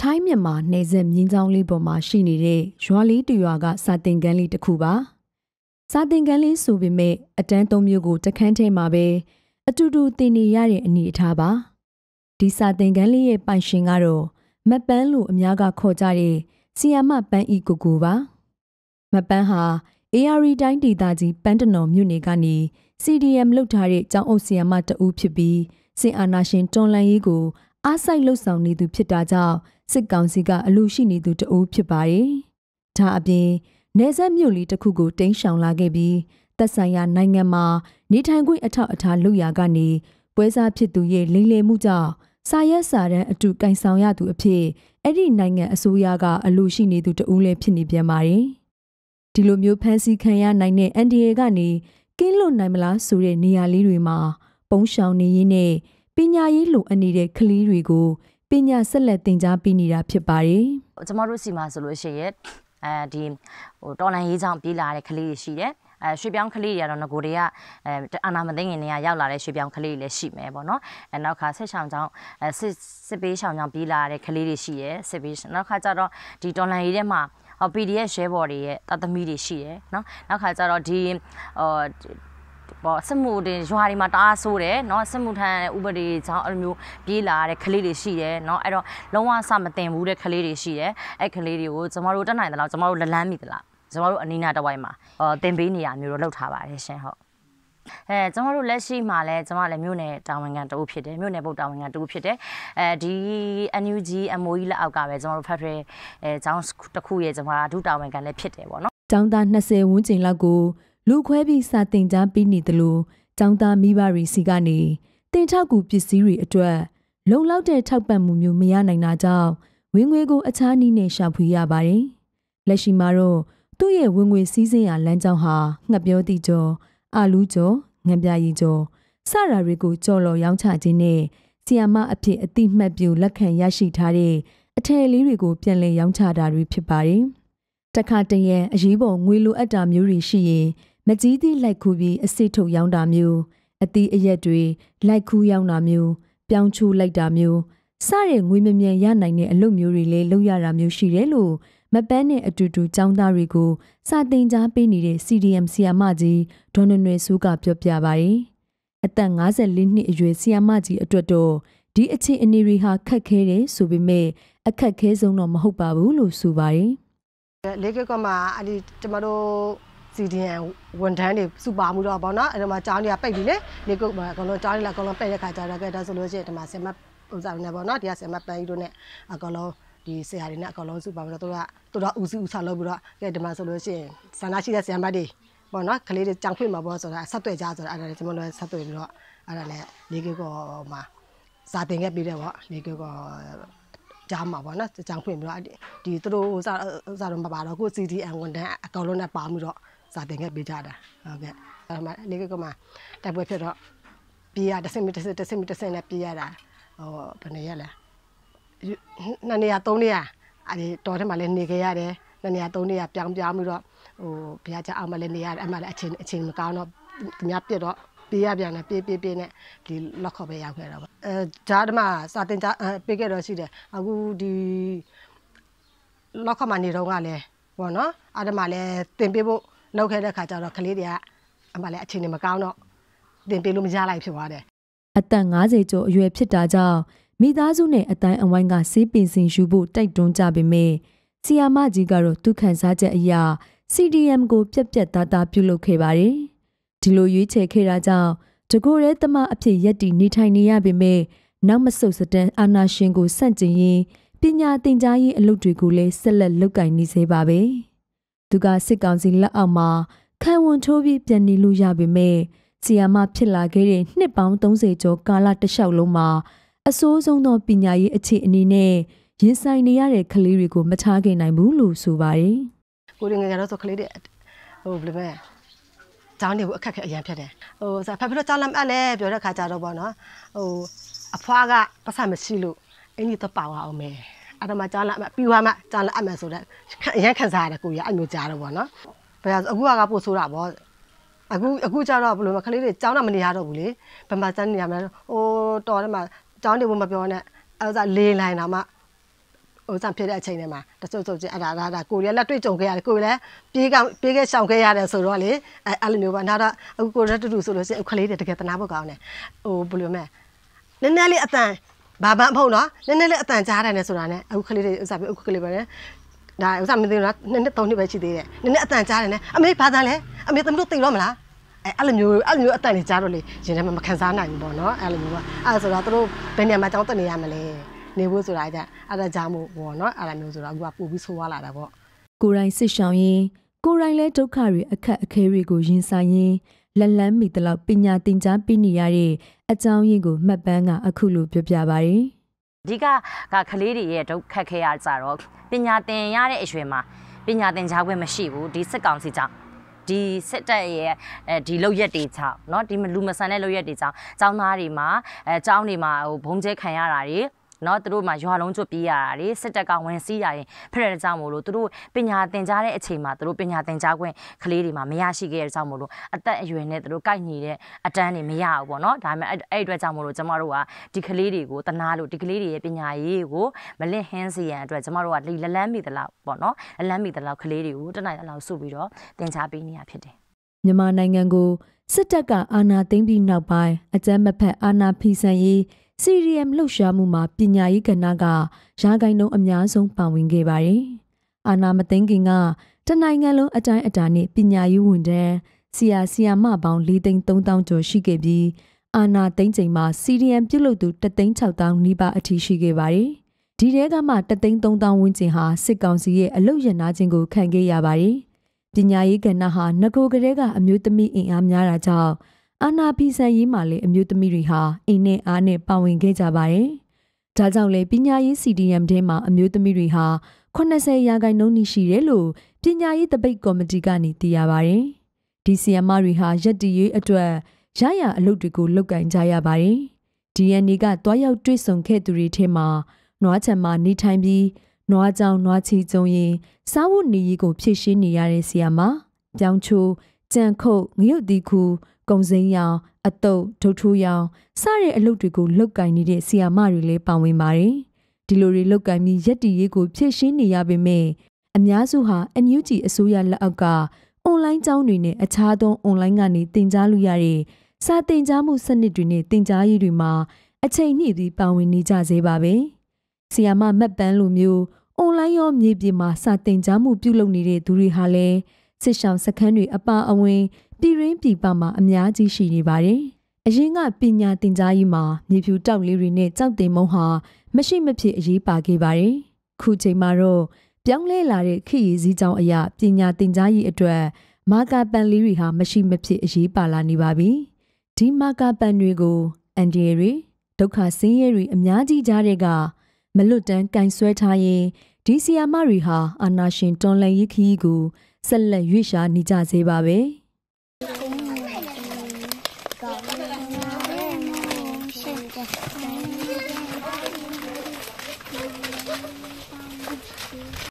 ထိုင်းမြန်မာနယ်စပ်မြင်းချောင်းလေးပေါ်မှာရှိနေတဲ့ရွာလေးတရွာက စာတင်ကန်းလေးတစ်ခုပါ စာတင်ကန်းလေးဆိုပေမဲ့အတန်းသုံးမျိုးကိုတခန်းထဲမှာပဲအတူတူတင်နေရတဲ့အနေအထားပါဒီစာတင်ကန်းလေးရဲ့ပိုင်ရှင်ကတော့မပန်းလို့အများကခေါ်ကြတဲ့ဆီယမပန်းဤကိုကိုပါမပန်းဟာ AR တိုင်းဒေသကြီးပန်းတနော်မြို့နယ်ကနေ CDM လုတ်ထားတဲ့ကျောင်းအုပ်ဆီယမ်မတအူးဖြစ်ပြီးစင်အာနာရှင်တွန်လန်ရေးကိုအားစိုက်လှုပ်ဆောင်နေသူဖြစ်တာကြောင့်စစ်ကောင်စီကအလူရှိနေသူတအူးဖြစ်ပါတယ်။ဒါအပြင်နေဆက်မြို့လေးတစ်ခုကိုတင်းရှောင်လာခဲ့ပြီးသက်ဆိုင်ရာနိုင်ငံမှာ နေထိုင်ခွင့်အထောက်အထားလုပ်ရာကနေပွဲစားဖြစ်သူရဲ့လိမ့်လည်မှုကြောင့်စာရက်စာတမ်းအတူကင်ဆောင်ရသူအဖြစ်အဲ့ဒီနိုင်ငံအစိုးရကအလူရှိနေသူတအူးလည်းဖြစ်နေပြန်ပါတယ်။ဒီလိုမျိုးဖန်ဆီးခံရနိုင်တဲ့အန်ဒီရဲကနေကင်းလွတ်နိုင်မလားဆိုတဲ့နေရာလေးတွေမှာ ပုံရှောင်နေရင်းနဲ့ပညာရေးလိုအပ်နေတဲ့ကလေးတွေကိုပညာဆက်လက်သင်ကြားပေးနေတာဖြစ်ပါတယ်။ကျမတို့စီမှာဆိုလို့ရှိရင်အဲဒီဟိုတော်လန်ရေးဆောင်ပြေးလာတဲ့ကလေးတွေရှိတယ်။အဲရွှေပြောင်းကလေးတွေကတော့ငကိုတွေကအဲအာနာမသိငင်တွေကရောက်လာတဲ့ရွှေပြောင်းကလေးတွေလည်းရှိမယ်ပေါ့နော်။အဲနောက်ခါဆက်ဆောင်ကြောင့်အဲစစ်စစ်ပေးဆောင်ကြောင့်ပြေးလာတဲ့ကလေးတွေရှိတယ်စစ်ပေးနောက်ခါကျတော့ဒီတော်လန်ရေးထဲမှာ PDF share board တွေရဲ့တသမီတွေရှိတယ်เนาะနောက်ခါကျတော့ဒီဟိုပေါ့စစ်မှုတင်ရွာတွေမှာတအားဆိုးတယ်เนาะစစ်မှုထမ်းဥပဒေကြောင့်အဲ့လိုမျိုးပြေးလာတဲ့ကလေးတွေရှိတယ်เนาะအဲ့တော့လုံးဝစမတင်ဘူးတဲ့ကလေးတွေရှိတယ်အဲ့ကလေးတွေကိုကျမတို့တက်နိုင်သလားကျမတို့လလန်းမိသလားကျမတို့အနီးနားတစ်ဝိုက်မှာအော်တင်ပေးနေရမျိုးတော့လောက်ထားပါတယ်ရှင်ဟုတ်အဲကျွန်တော်တို့လက်ရှိမှာလည်းကျွန်မလည်းမြို့နယ်တာဝန်ခံတူဖြစ်တယ်မြို့နယ်ပုတ်တာဝန်ခံတူဖြစ်တယ်အဲဒီ NUG MOE လက်အောက်ကပဲကျွန်တော်တို့ Federal အဲចောင်းတစ်ခုရဲ့ကျွန်မဒုတာဝန်ခံလည်းဖြစ်တယ်ပေါ့နော်ចောင်းသား20ဝန်းကျင်လောက်ကိုလူခွဲပြီးစာတင်ကြားပြီးနေတယ်လို့ចောင်းသားမိဘတွေစီကနေတင်ထောက်ကူပစ္စည်းတွေအတွက်လုံလောက်တဲ့ထောက်ပံ့မှုမျိုးမရနိုင်တာကြောင့်ဝင်ငွေကိုအခြားနည်းနဲ့ရှာဖွေရပါတယ်လက်ရှိမှာတော့သူ့ရဲ့ဝင်ငွေစည်းစိမ်ရာလမ်းကြောင်းဟာငှက်ပြောသည့်ကျော်အာလူးကျော်ငံပြရည်ကျော်စရာတွေကိုကြော်လော်ရောင်းချခြင်းနဲ့ဆီယာမအဖြစ်အတိမှတ်ပြုလက်ခံရရှိထားတဲ့အထည်လေးတွေကိုပြန်လည်ရောင်းချတာတွေဖြစ်ပါတယ်။တခါတရံအရေးပေါ်ငွေလိုအပ်တာမျိုးတွေရှိရင်မကြီးသည့်လိုက်ခူပြီးအစိထုတ်ရောင်းတာမျိုးအသီးအရက်တွေလိုက်ခူးရောင်းတာမျိုး ပြောင်းချိုးလိုက်တာမျိုးစတဲ့ငွေမမြန်ရနိုင်တဲ့အလုပ်မျိုးတွေလည်းလုပ်ရတာမျိုးရှိတယ်လို့မပန်းနဲ့အတူတူကျောင်းသားတွေကိုစတင်ကြားပေးနေတဲ့ CDM ဆီယာမကြီးဒေါ်နွယ်နွယ်စိုးကပြောပြပါတယ်။အသက်54နှစ်အရွယ်ဆီယာမကြီးအတွက်တော့ဒီအခြေအနေတွေဟာခက်ခဲတယ်ဆိုပေမဲ့အခက်ခဲဆုံးတော့မဟုတ်ပါဘူးလို့ဆိုပါတယ်။လေကကမှာအဲ့ဒီကျမတို့ CDN ဝန်ထမ်းတွေစုပါမှုတော့ဗောနော်အဲ့ဒီမှာကျောင်းတွေကပိတ်ပြီလေလေကုတ်မှာအကုန်လုံးကျောင်းတွေလည်းအကုန်လုံးပိတ်တဲ့ခါကျတော့ကဲဒါဆိုလို့ရှိရင်ဒီမှာဆင်မပုံစံနေဗောနော်ဒီကဆင်မပန်းကြီးတို့နဲ့အကုန်လုံးဒီဆရာတွေနဲ့အကောင်လုံးစုပေါင်းပြီးတော့တို့ကတို့တော့ဦးစီးဦးဆောင်လုပ်ပြီးတော့ကဲဒီမှာဆိုလို့ရှိရင်ဆန္ဒရှိတဲ့ဆရာမတွေပေါ့နော်ကလေးတွေကြောင်ခွင့်မှာပေါ့ဆိုတာဆက်သွယ်ကြဆိုတာအဲ့ဒါလည်းကျွန်တော်တို့ဆက်သွယ်ပြီးတော့အဲ့ဒါလည်းလေးကေကောမှာစာတင်ခဲ့ပြီးတယ်ပေါ့လေးကေကောကြားမှာပေါ့နော်ကြောင်ခွင့်ပြီးတော့ဒီသူတို့စာစာတော့မပါတော့ကို CDN ဝန်ထမ်းအကောင်လုံးနဲ့ပါမှုတော့စာတင်ခဲ့ပေးကြတာဟုတ်ကဲ့အဲ့မှာလေးကေကောမှာတိုက်ပွဲဖြစ်တော့ပြေးရတစ်စက်မီတစ်စက်တစ်စက်မီတစ်စက်နဲ့ပြေးရတာဟိုဘယ်နေရလဲနှစ်နေရာသုံးနေရာအဲဒီတော်ထဲမှာလည်းနေခဲ့ရတယ်နှစ်နေရာသုံးနေရာပြောင်းပြောင်းပြီးတော့ဟိုဘုရားကျောင်းအောင်မလည်းနေရတယ်အမှလည်းအချင်းအချင်းမကောင်းတော့သူများပြစ်တော့ပြေးရပြန်တယ်ပြေးပြေးပြေးနဲ့ဒီလောက်ခေါ်ပဲရောက်ခဲ့တော့ပါအဲဂျားဓမ္မစာတင်ကြပေးခဲ့တော့ရှိတယ်အခုဒီလောက်ခေါ်မှနေတော့ကလည်းပေါ့နော်အာဓမ္မလည်းတင်ပေးဖို့လောက်ခဲ့တဲ့ခါကျတော့ကလေးတွေကအမှလည်းအချင်းတွေမကောင်းတော့တင်ပေးလို့မရလိုက်ဖြစ်သွားတယ်အသက်50ကျော်အရွယ်ဖြစ်တာကြောင့်မိသားစုနဲ့အတိုင်းအဝိုင်းကဆေးပင်စင်ယူဖို့တိုက်တွန်းကြပေမဲ့ဆီယာမကြီးကတော့သူခန့်စားချက်အရာ CDM ကိုပြက်ပြက်သားသားပြုလုပ်ခဲ့ပါတယ်။ဒီလိုရွေးချယ်ခဲ့တာကြောင့်တကိုယ်ရဲတမအဖြစ်ရက်တည်နေထိုင်နေရပေမဲ့နောက်မဆုတ်စတန်အာနာရှင်ကိုဆန့်ကျင်ရင်းပညာသင်ကြားရေးအလုပ်တွေကိုလည်းဆက်လက်လုပ်ကိုင်နေသေးပါပဲ။သူကစစ်ကောင်စီလက်အောက်မှာခံဝန်ထိုးပြီးပြန်နေလို့ရပေမဲ့ဆီယာမဖြစ်လာခဲ့တဲ့နှစ်ပေါင်း30ကျော်ကာလတစ်လျှောက်လုံးမှာအဆိုးဆုံးသောပညာရေးအခြေအနေနဲ့ရင်ဆိုင်နေရတဲ့ကလေးတွေကိုမထားခင်နိုင်ဘူးလို့ဆိုပါတယ်။ကိုရင်ငယ်ကတော့ဆိုကလေးတွေဟိုဘယ်လိုလဲကျောင်းတွေကိုအခက်ခဲအရန်ဖြစ်တယ်။ဟိုဆိုဖက်ဖက်တော့ကျောင်းလမ်းအပ်လဲပြောတဲ့ခါကြတော့ပေါ့နော်။ဟိုအဖွားကပတ်စံမရှိလို့အင်းကြီးတော့ပါဝါအောင်မယ်။အဲ့တော့မှကျောင်းလမ်းအပ်ပြီးွားမှကျောင်းလမ်းအပ်မယ်ဆိုတော့အရန်ခံစားရတယ်ကိုရအမျိုးကြားတော့ပေါ့နော်။ဘယ်အခုကပို့ဆိုးတာပေါ့အခုအခုကြတော့ဘယ်လိုမကလေးတွေကြောင်းတာမနေရတော့ဘူးလေဘယ်မှာစမ်းနေရမလဲဟိုတော်တယ်မှာတောင်းတဖို့မပြောနဲ့အဲ့ဒါလေးလိုင်းတော့မှဥစားဖြစ်တဲ့အချိန်တွေမှာတချို့ဆိုကျအဲ့ဒါဒါဒါကိုရီးယားလက်တွေ့ကြုံခဲ့ရတယ်ကိုရီးယားပြေးကပြေးခဲ့ရှောင်ခဲ့ရတယ်ဆိုတော့လေအဲ့အဲ့လိုမျိုးပါနောက်တော့အခုကိုရီးယားတူတူဆိုလို့ရှိရင်ခလေးတွေတကယ်တနာဖို့ကောင်းတယ်ဟိုဘယ်လိုမလဲနည်းနည်းလေးအတန်ဘာမှမဟုတ်နော်နည်းနည်းလေးအတန်ကြားတယ်နဲ့ဆိုတာနဲ့အခုခလေးတွေဥစားပြီးအခုခလေးပဲနဲ့ဒါဥစားမသိဘူးလားနှစ်နှစ်သုံးနှစ်ပဲရှိသေးတယ်နည်းနည်းအတန်ကြားတယ်နဲ့အမေဘာသာလဲအမေသမီးတို့သိတော့မလားအဲအဲ့လိုမျိုးအဲ့လိုမျိုးအတန်တွေကြားတော့လေရင်ထဲမှာမခံစားနိုင်ဘူးပေါ့နော်အဲ့လိုမျိုးကအဲ့ဆိုတော့တို့ဘယ်နေရာမှာကြောင်းတက်နေရမလဲနေဖို့ဆိုတာကြအဲ့ဒါကြောင့်မို့ပေါ့နော်အဲ့လိုမျိုးဆိုတော့အခုကပို့ပြီးဆိုးရလာတာပေါ့ကိုရိုင်းစစ်ဆောင်ရင်ကိုရိုင်းလဲဒုက္ခတွေအခက်အခဲတွေကိုရင်ဆိုင်ရင်လက်လန်းမိတလောက်ပညာသင်ကြားပေးနေရတဲ့အကြောင်းရင်းကိုမှတ်ပန်းကအခုလိုပြောပြပါရယ်အဓိကကကလေးတွေရဲ့ဒုက္ခခဲရကြတော့ပညာသင်ရတဲ့အရွယ်မှာပညာသင်ကြားခွင့်မရှိဘူးဒီစစ်ကောင်စီကြောင့်ဒီစစ်တပ်ရဲ့အဲဒီလောက်ရက်တွေကြောင့်เนาะဒီလူမဆန်တဲ့လောက်ရက်တွေကြောင့်ចောင်းသားတွေမှာအဲចောင်းတွေမှာဟိုဘုံကျဲခံရတာတွေเนาะသူတို့မှာရွာလုံးကျွတ်ပြေးရတာတွေစစ်တပ်ကဝင်စီးရရင်ဖရဲတဲ့ကြောင့်မို့လို့သူတို့ပညာသင်ကြားတဲ့အချိန်မှာသူတို့ပညာသင်ကြားခွင့်ကလေးတွေမှာမရရှိခဲ့တဲ့ကြောင့်မို့လို့အသက်အရွယ်နဲ့သူတို့ကိုက်ညီတဲ့အတန်းတွေမရဘူးပေါ့เนาะဒါပေမဲ့အဲ့အတွက်ကြောင့်မို့လို့ကျမတို့ကဒီကလေးတွေကိုတနာလို့ဒီကလေးတွေရဲ့ပညာရေးကိုမလင့်ဟင်းစေရန်အတွက်ကျမတို့ကလလန်းမိသလောက်ပေါ့เนาะလလန်းမိသလောက်ကလေးတွေကိုတနိုင်သလောက်စုပြီးတော့သင်ကြားပေးနေတာဖြစ်တယ်မြန်မာနိုင်ငံကိုစစ်တပ်ကအာဏာသိမ်းပြီးနောက်ပိုင်းအကြမ်းမဖက်အာဏာဖီဆန်ရေး CRM လှုပ်ရှားမှုမှာပညာရေးကဏ္ဍကရာဂိုင်နှုန်းအများဆုံးပါဝင်ခဲ့ပါတယ်။အာဏာမသိမ်းခင်ကတနိုင်ငံလုံးအတိုင်းအတာနဲ့ပညာရေးဝန်ထမ်းဆရာဆရာမပေါင်း၄သိန်း၃000ကျော်ရှိခဲ့ပြီးအာနာသိန်းချိန်မှာ CDM ပြုတ်လုပ်သူ3သိန်း6000နီးပါးအထိရှိခဲ့ပါတယ်။ဒီထဲကမှ3သိန်း3000ဝန်းကျင်ဟာစစ်ကောင်စီရဲ့အလုတ်ရနာခြင်းကိုခံခဲ့ရပါတယ်ပညာရေးကဏ္ဍဟာငကိုကလေးကအမျိုးသမီးအင်အားများတာကြောင့်အာနာဖီဆန်ရေးမှာလည်းအမျိုးသမီးတွေဟာအင်းနဲ့အားနဲ့ပါဝင်ခဲ့ကြပါတယ်။ဒါကြောင့်လည်းပညာရေး CDM ထဲမှာအမျိုးသမီးတွေဟာ80ရာခိုင်နှုန်းနီးရှိတယ်လို့ပညာရေးတပိတ်ကော်မတီကနေသိရပါတယ်။ဒီဆီယမတွေဟာရက်တီရေးအတွက်ရရအလုပ်တွေကိုလုပ်ကင်ကြရပါတယ်။ DNA ကတွားရောက်တွေ့ဆုံခဲ့သူတွေထဲမှာနွားချံမှာနေထိုင်ပြီးနွားကြောင်နွားချီကြုံရင်စားဝတ်နေရေးကို ဖြည့်ရှင်းနေရတဲ့ဆရာမပြောင်းချိုးကြံခုတ်ငရုတ်တီခုကုံစိမ်းရောင်အတုပ်ဒုတ်ထိုးရောင်စတဲ့အလုပ်တွေကိုလုတ်ကင်နေတဲ့ဆရာမတွေလည်းပါဝင်ပါတယ်ဒီလိုတွေလုတ်ကင်ပြီးရက်တီရေးကို ဖြည့်ရှင်းနေရပေမဲ့အများစုဟာ NUG အစိုးရလက်အောက်ကအွန်လိုင်းကျောင်းတွေနဲ့အခြားသောအွန်လိုင်းကနေတင် जा လို့ရတဲ့စာတင် जा မှုစနစ်တွေနဲ့တင် जा ရေးတွေမှာအချိန်နှိပ်ပြီးပါဝင်နေကြသေးပါပဲ။ဆီယာမမက်ပန်းလိုမျိုးအွန်လိုင်းရောမြေပြင်မှာစာတင်ကြားမှုပြုလုပ်နေတဲ့သူတွေဟာလည်းစစ်ရှောင်စခန်းတွေအပါအဝင်ပြည်ရင်းပြည်ပမှာအများကြီးရှိနေပါတယ်။အရင်ကပညာသင်ကြားရေးမှာမြေဖြူတောက်လေးတွေနဲ့ကြောက်တင်မုံဟာမရှိမဖြစ်အရေးပါခဲ့ပါတယ်။ခုချိန်မှာတော့ပြောင်းလဲလာတဲ့ခေတ်ရည်စည်းကြောင်းအရပညာသင်ကြားရေးအတွက်မာကာပန်လေးတွေဟာမရှိမဖြစ်အရေးပါလာနေပါပြီ။ဒီမာကာပန်တွေကိုအန်ဒီရီဒုက္ခဆင်းရဲတွေအများကြီးကြားတဲ့ကမလွတ်တမ်းကင်ဆွဲထားရင်ဒီဆီယာမရီဟာအာနာရှင်တွန်လှန်ရေးခရီးကိုဆက်လက်ရွေ့ရှာနေကြသေးပါပဲ။